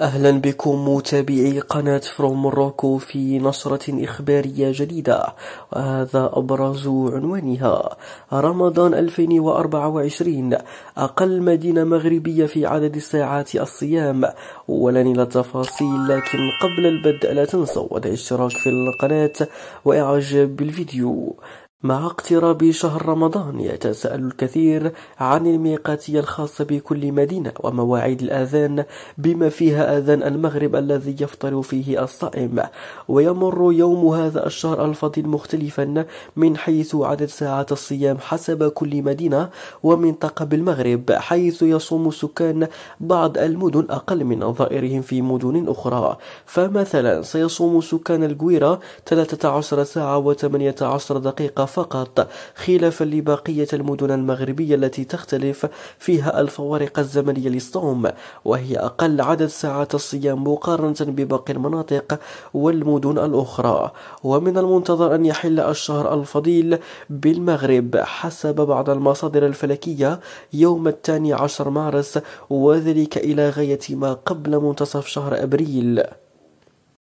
أهلا بكم متابعي قناة فروم روكو في نشرة إخبارية جديدة وهذا أبرز عنوانها رمضان 2024 أقل مدينة مغربية في عدد ساعات الصيام ولن إلى التفاصيل لكن قبل البدء لا تنسوا الاشتراك في القناة وإعجاب بالفيديو مع اقتراب شهر رمضان يتساءل الكثير عن الميقاتية الخاصة بكل مدينة ومواعيد الأذان بما فيها أذان المغرب الذي يفطر فيه الصائم ويمر يوم هذا الشهر الفضيل مختلفا من حيث عدد ساعات الصيام حسب كل مدينة ومنطقة بالمغرب حيث يصوم سكان بعض المدن أقل من نظائرهم في مدن أخرى فمثلا سيصوم سكان الجويرة 13 ساعة و18 دقيقة فقط خلافا لبقية المدن المغربية التي تختلف فيها الفوارق الزمنية للصوم وهي أقل عدد ساعات الصيام مقارنة بباقي المناطق والمدن الأخرى ومن المنتظر أن يحل الشهر الفضيل بالمغرب حسب بعض المصادر الفلكية يوم الثاني عشر مارس وذلك إلى غاية ما قبل منتصف شهر أبريل